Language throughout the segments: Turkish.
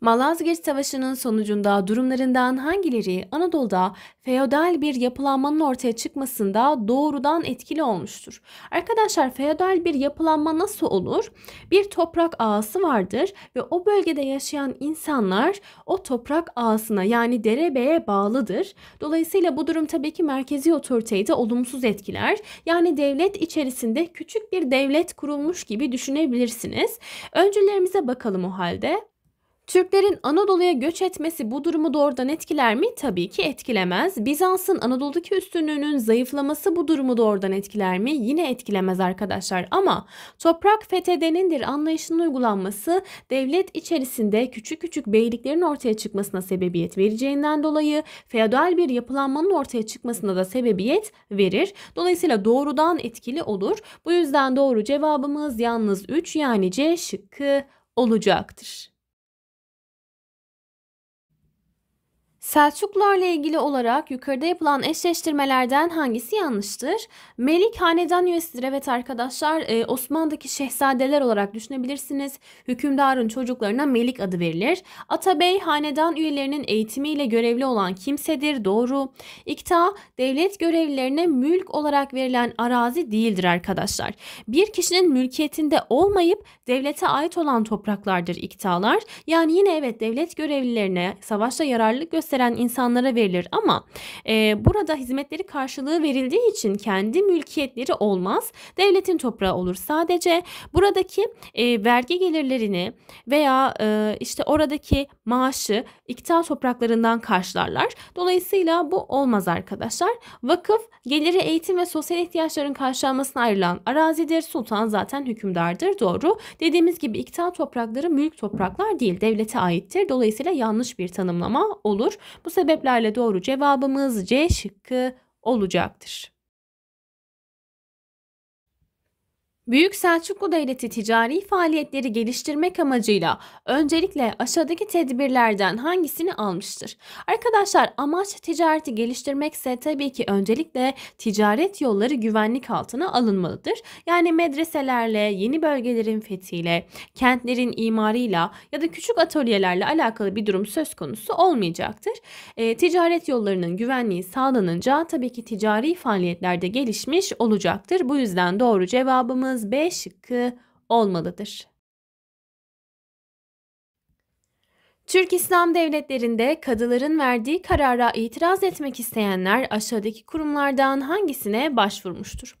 Malazgirt Savaşı'nın sonucunda durumlarından hangileri Anadolu'da feodal bir yapılanmanın ortaya çıkmasında doğrudan etkili olmuştur? Arkadaşlar feodal bir yapılanma nasıl olur? Bir toprak ağası vardır ve o bölgede yaşayan insanlar o toprak ağasına yani derebeye bağlıdır. Dolayısıyla bu durum tabii ki merkezi otoriteyi de olumsuz etkiler. Yani devlet içerisinde küçük bir devlet kurulmuş gibi düşünebilirsiniz. Öncülerimize bakalım o halde. Türklerin Anadolu'ya göç etmesi bu durumu doğrudan etkiler mi? Tabii ki etkilemez. Bizans'ın Anadolu'daki üstünlüğünün zayıflaması bu durumu doğrudan etkiler mi? Yine etkilemez arkadaşlar. Ama toprak fethedenindir anlayışının uygulanması devlet içerisinde küçük küçük beyliklerin ortaya çıkmasına sebebiyet vereceğinden dolayı feodal bir yapılanmanın ortaya çıkmasına da sebebiyet verir. Dolayısıyla doğrudan etkili olur. Bu yüzden doğru cevabımız yalnız 3 yani C şıkkı olacaktır. Selçuklularla ilgili olarak yukarıda yapılan eşleştirmelerden hangisi yanlıştır? Melik hanedan üyesidir. Evet arkadaşlar e, Osmanlı'daki şehzadeler olarak düşünebilirsiniz. Hükümdarın çocuklarına Melik adı verilir. Atabey hanedan üyelerinin eğitimiyle görevli olan kimsedir. Doğru. İkta devlet görevlilerine mülk olarak verilen arazi değildir arkadaşlar. Bir kişinin mülkiyetinde olmayıp devlete ait olan topraklardır iktalar. Yani yine evet devlet görevlilerine savaşta yararlılık gösteren gösteren insanlara verilir ama e, burada hizmetleri karşılığı verildiği için kendi mülkiyetleri olmaz. Devletin toprağı olur. Sadece buradaki e, vergi gelirlerini veya e, işte oradaki maaşı iktidar topraklarından karşılarlar. Dolayısıyla bu olmaz arkadaşlar. Vakıf geliri eğitim ve sosyal ihtiyaçların karşılanmasına ayrılan arazidir. Sultan zaten hükümdardır. Doğru. Dediğimiz gibi iktidar toprakları mülk topraklar değil. Devlete aittir. Dolayısıyla yanlış bir tanımlama olur. Bu sebeplerle doğru cevabımız C şıkkı olacaktır. Büyük Selçuklu Devleti ticari faaliyetleri geliştirmek amacıyla öncelikle aşağıdaki tedbirlerden hangisini almıştır? Arkadaşlar amaç ticareti geliştirmekse tabii ki öncelikle ticaret yolları güvenlik altına alınmalıdır. Yani medreselerle, yeni bölgelerin fethiyle, kentlerin imarıyla ya da küçük atölyelerle alakalı bir durum söz konusu olmayacaktır. E, ticaret yollarının güvenliği sağlanınca tabii ki ticari faaliyetlerde gelişmiş olacaktır. Bu yüzden doğru cevabımız cevabımız B şıkkı olmalıdır. Türk İslam devletlerinde kadıların verdiği karara itiraz etmek isteyenler aşağıdaki kurumlardan hangisine başvurmuştur?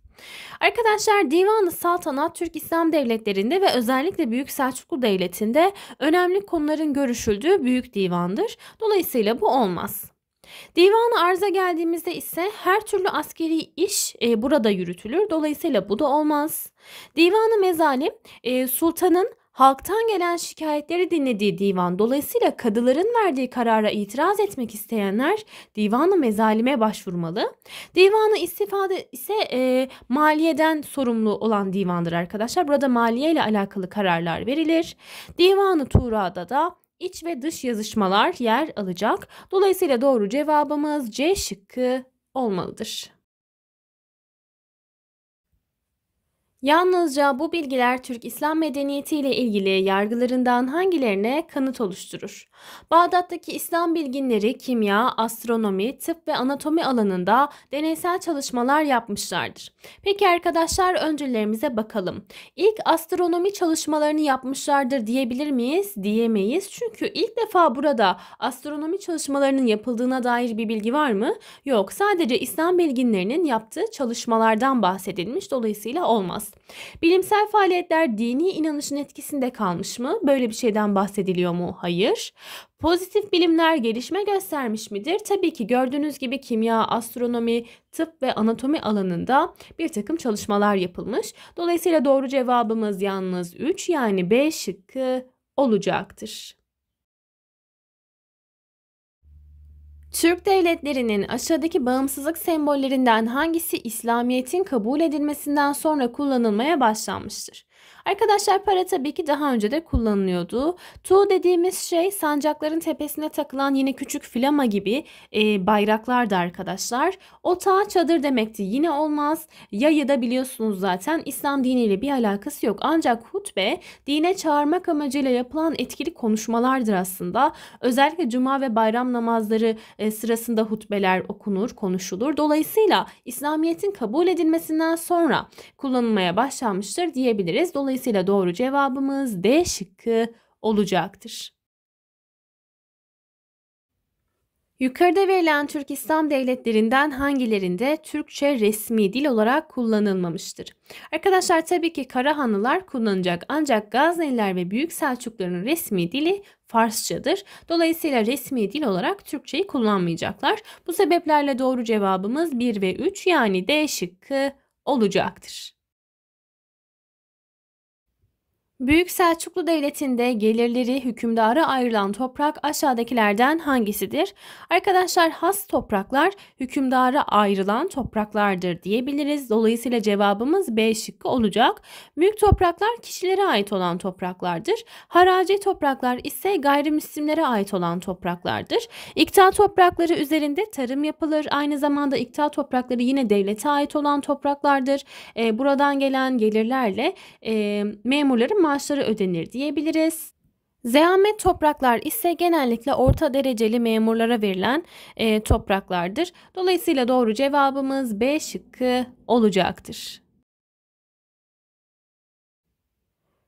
Arkadaşlar divanı ı Saltanat Türk İslam devletlerinde ve özellikle Büyük Selçuklu Devleti'nde önemli konuların görüşüldüğü büyük divandır. Dolayısıyla bu olmaz. Divanı arza geldiğimizde ise her türlü askeri iş e, burada yürütülür. Dolayısıyla bu da olmaz. Divanı mezalim e, sultanın halktan gelen şikayetleri dinlediği divan dolayısıyla kadıların verdiği karara itiraz etmek isteyenler divanı mezalime başvurmalı. Divanı istifade ise e, maliyeden sorumlu olan divandır arkadaşlar. Burada maliye ile alakalı kararlar verilir. Divanı Tuğra'da da İç ve dış yazışmalar yer alacak. Dolayısıyla doğru cevabımız C şıkkı olmalıdır. Yalnızca bu bilgiler Türk İslam medeniyeti ile ilgili yargılarından hangilerine kanıt oluşturur? Bağdat'taki İslam bilginleri kimya, astronomi, tıp ve anatomi alanında deneysel çalışmalar yapmışlardır. Peki arkadaşlar öncülerimize bakalım. İlk astronomi çalışmalarını yapmışlardır diyebilir miyiz? Diyemeyiz. Çünkü ilk defa burada astronomi çalışmalarının yapıldığına dair bir bilgi var mı? Yok. Sadece İslam bilginlerinin yaptığı çalışmalardan bahsedilmiş. Dolayısıyla olmaz. Bilimsel faaliyetler dini inanışın etkisinde kalmış mı? Böyle bir şeyden bahsediliyor mu? Hayır. Pozitif bilimler gelişme göstermiş midir? Tabii ki gördüğünüz gibi kimya, astronomi, tıp ve anatomi alanında bir takım çalışmalar yapılmış. Dolayısıyla doğru cevabımız yalnız 3 yani B şıkkı olacaktır. Türk devletlerinin aşağıdaki bağımsızlık sembollerinden hangisi İslamiyet'in kabul edilmesinden sonra kullanılmaya başlanmıştır? Arkadaşlar para tabii ki daha önce de kullanılıyordu. Tu dediğimiz şey sancakların tepesine takılan yine küçük flama gibi e, bayraklardı arkadaşlar. Ota çadır demekti yine olmaz. Yayı da biliyorsunuz zaten İslam diniyle bir alakası yok. Ancak hutbe dine çağırmak amacıyla yapılan etkili konuşmalardır aslında. Özellikle cuma ve bayram namazları e, e, sırasında hutbeler okunur, konuşulur. Dolayısıyla İslamiyet'in kabul edilmesinden sonra kullanılmaya başlanmıştır diyebiliriz. Dolayısıyla doğru cevabımız D şıkkı olacaktır. Yukarıda verilen Türk İslam devletlerinden hangilerinde Türkçe resmi dil olarak kullanılmamıştır? Arkadaşlar tabii ki Karahanlılar kullanacak ancak Gazneliler ve Büyük Selçukluların resmi dili Farsçadır. Dolayısıyla resmi dil olarak Türkçeyi kullanmayacaklar. Bu sebeplerle doğru cevabımız 1 ve 3 yani D şıkkı olacaktır. Büyük Selçuklu Devleti'nde gelirleri hükümdara ayrılan toprak aşağıdakilerden hangisidir? Arkadaşlar has topraklar hükümdara ayrılan topraklardır diyebiliriz. Dolayısıyla cevabımız B şıkkı olacak. Büyük topraklar kişilere ait olan topraklardır. Haraci topraklar ise gayrimüslimlere ait olan topraklardır. İkta toprakları üzerinde tarım yapılır. Aynı zamanda ikta toprakları yine devlete ait olan topraklardır. E, buradan gelen gelirlerle e, memurların maaşları ödenir diyebiliriz. Zeyamet topraklar ise genellikle orta dereceli memurlara verilen e, topraklardır. Dolayısıyla doğru cevabımız B şıkkı olacaktır.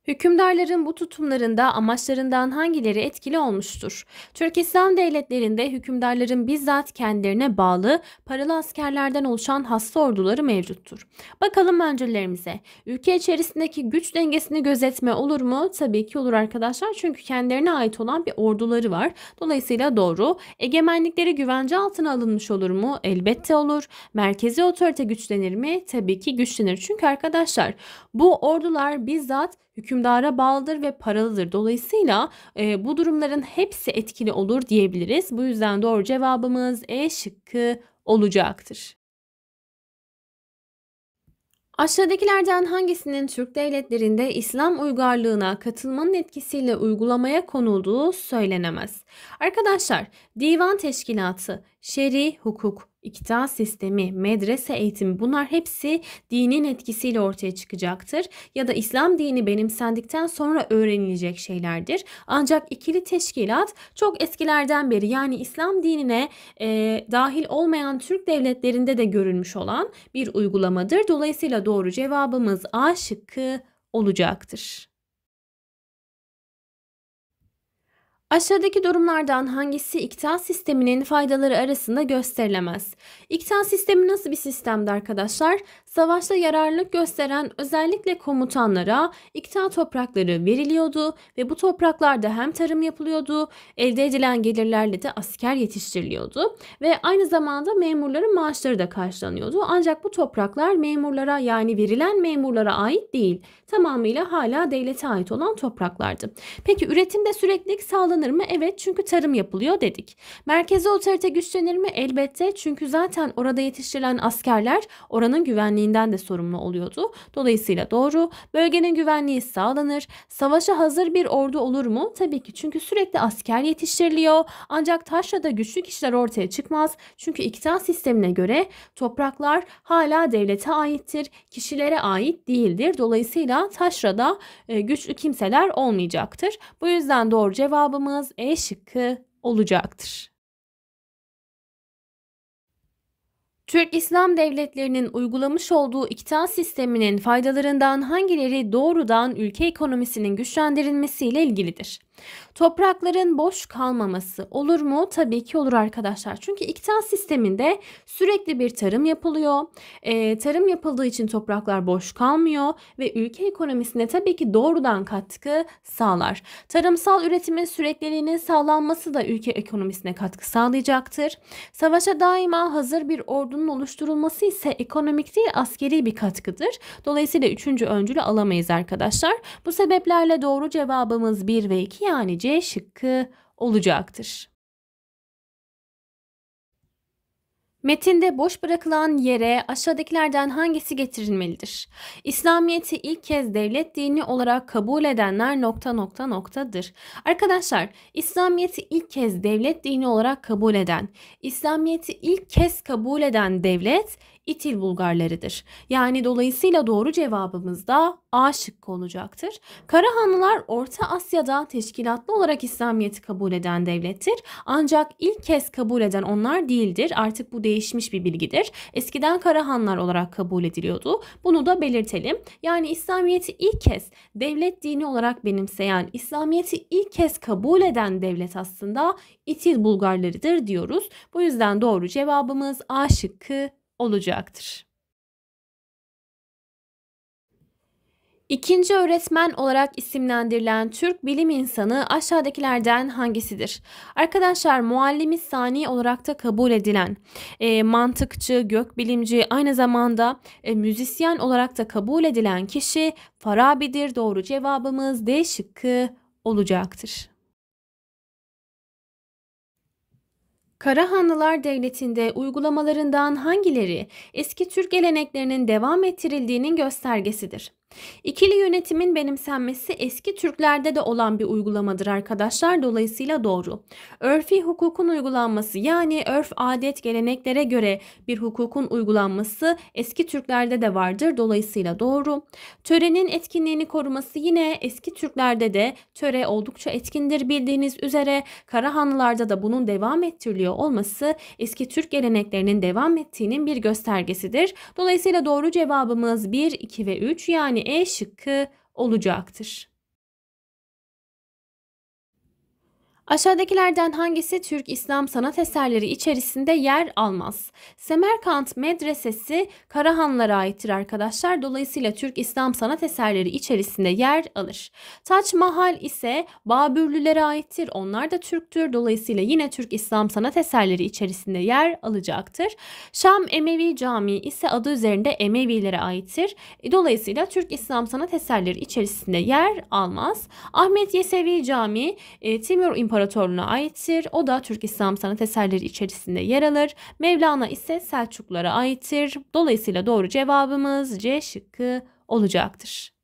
Hükümdarların bu tutumlarında amaçlarından hangileri etkili olmuştur? Türkistan devletlerinde hükümdarların bizzat kendilerine bağlı paralı askerlerden oluşan hasta orduları mevcuttur. Bakalım öncülerimize. Ülke içerisindeki güç dengesini gözetme olur mu? Tabii ki olur arkadaşlar. Çünkü kendilerine ait olan bir orduları var. Dolayısıyla doğru. Egemenlikleri güvence altına alınmış olur mu? Elbette olur. Merkezi otorite güçlenir mi? Tabii ki güçlenir. Çünkü arkadaşlar bu ordular bizzat hükümdara bağlıdır ve paralıdır. Dolayısıyla e, bu durumların hepsi etkili olur diyebiliriz. Bu yüzden doğru cevabımız E şıkkı olacaktır. Aşağıdakilerden hangisinin Türk devletlerinde İslam uygarlığına katılmanın etkisiyle uygulamaya konulduğu söylenemez? Arkadaşlar, divan teşkilatı şer'i hukuk, iktidar sistemi, medrese eğitimi bunlar hepsi dinin etkisiyle ortaya çıkacaktır ya da İslam dini benimsendikten sonra öğrenilecek şeylerdir. Ancak ikili teşkilat çok eskilerden beri yani İslam dinine e, dahil olmayan Türk devletlerinde de görülmüş olan bir uygulamadır. Dolayısıyla doğru cevabımız A şıkkı olacaktır. Aşağıdaki durumlardan hangisi iktidar sisteminin faydaları arasında gösterilemez? İktidar sistemi nasıl bir sistemdi arkadaşlar? savaşta yararlılık gösteren özellikle komutanlara ikta toprakları veriliyordu ve bu topraklarda hem tarım yapılıyordu, elde edilen gelirlerle de asker yetiştiriliyordu ve aynı zamanda memurların maaşları da karşılanıyordu. Ancak bu topraklar memurlara yani verilen memurlara ait değil, tamamıyla hala devlete ait olan topraklardı. Peki üretimde süreklilik sağlanır mı? Evet çünkü tarım yapılıyor dedik. Merkezi otorite güçlenir mi? Elbette çünkü zaten orada yetiştirilen askerler oranın güvenliği güvenliğinden de sorumlu oluyordu. Dolayısıyla doğru. Bölgenin güvenliği sağlanır. Savaşa hazır bir ordu olur mu? Tabii ki çünkü sürekli asker yetiştiriliyor. Ancak taşrada güçlü kişiler ortaya çıkmaz. Çünkü iktidar sistemine göre topraklar hala devlete aittir. Kişilere ait değildir. Dolayısıyla taşrada e, güçlü kimseler olmayacaktır. Bu yüzden doğru cevabımız E şıkkı olacaktır. Türk İslam devletlerinin uygulamış olduğu ikta sisteminin faydalarından hangileri doğrudan ülke ekonomisinin güçlendirilmesiyle ilgilidir? Toprakların boş kalmaması olur mu? Tabii ki olur arkadaşlar. Çünkü ikta sisteminde sürekli bir tarım yapılıyor. E, tarım yapıldığı için topraklar boş kalmıyor ve ülke ekonomisine tabii ki doğrudan katkı sağlar. Tarımsal üretimin sürekliliğinin sağlanması da ülke ekonomisine katkı sağlayacaktır. Savaşa daima hazır bir ordu ordunun oluşturulması ise ekonomik değil askeri bir katkıdır. Dolayısıyla üçüncü öncülü alamayız arkadaşlar. Bu sebeplerle doğru cevabımız 1 ve 2 yani C şıkkı olacaktır. Metinde boş bırakılan yere aşağıdakilerden hangisi getirilmelidir? İslamiyeti ilk kez devlet dini olarak kabul edenler nokta nokta noktadır. Arkadaşlar İslamiyeti ilk kez devlet dini olarak kabul eden, İslamiyeti ilk kez kabul eden devlet İtil Bulgarlarıdır. Yani dolayısıyla doğru cevabımız da A şıkkı olacaktır. Karahanlılar Orta Asya'da teşkilatlı olarak İslamiyet'i kabul eden devlettir. Ancak ilk kez kabul eden onlar değildir. Artık bu değişmiş bir bilgidir. Eskiden Karahanlar olarak kabul ediliyordu. Bunu da belirtelim. Yani İslamiyet'i ilk kez devlet dini olarak benimseyen, İslamiyet'i ilk kez kabul eden devlet aslında İtil Bulgarlarıdır diyoruz. Bu yüzden doğru cevabımız A şıkkı olacaktır. İkinci öğretmen olarak isimlendirilen Türk bilim insanı aşağıdakilerden hangisidir? Arkadaşlar muallimi sani olarak da kabul edilen e, mantıkçı, gökbilimci aynı zamanda e, müzisyen olarak da kabul edilen kişi Farabi'dir. Doğru cevabımız D şıkkı olacaktır. Karahanlılar Devleti'nde uygulamalarından hangileri eski Türk geleneklerinin devam ettirildiğinin göstergesidir? İkili yönetimin benimsenmesi eski Türklerde de olan bir uygulamadır arkadaşlar dolayısıyla doğru. Örfi hukukun uygulanması yani örf adet geleneklere göre bir hukukun uygulanması eski Türklerde de vardır dolayısıyla doğru. Törenin etkinliğini koruması yine eski Türklerde de töre oldukça etkindir bildiğiniz üzere Karahanlılarda da bunun devam ettiriliyor olması eski Türk geleneklerinin devam ettiğinin bir göstergesidir. Dolayısıyla doğru cevabımız 1, 2 ve 3 yani yani E şıkkı olacaktır. Aşağıdakilerden hangisi Türk İslam sanat eserleri içerisinde yer almaz? Semerkant Medresesi Karahanlara aittir arkadaşlar. Dolayısıyla Türk İslam sanat eserleri içerisinde yer alır. Taç Mahal ise Babürlülere aittir. Onlar da Türktür. Dolayısıyla yine Türk İslam sanat eserleri içerisinde yer alacaktır. Şam Emevi Camii ise adı üzerinde Emevilere aittir. E, dolayısıyla Türk İslam sanat eserleri içerisinde yer almaz. Ahmet Yesevi Camii e, Timur İmparatorluğu İmparatorluğu'na aittir. O da Türk İslam sanat eserleri içerisinde yer alır. Mevlana ise Selçuklara aittir. Dolayısıyla doğru cevabımız C şıkkı olacaktır.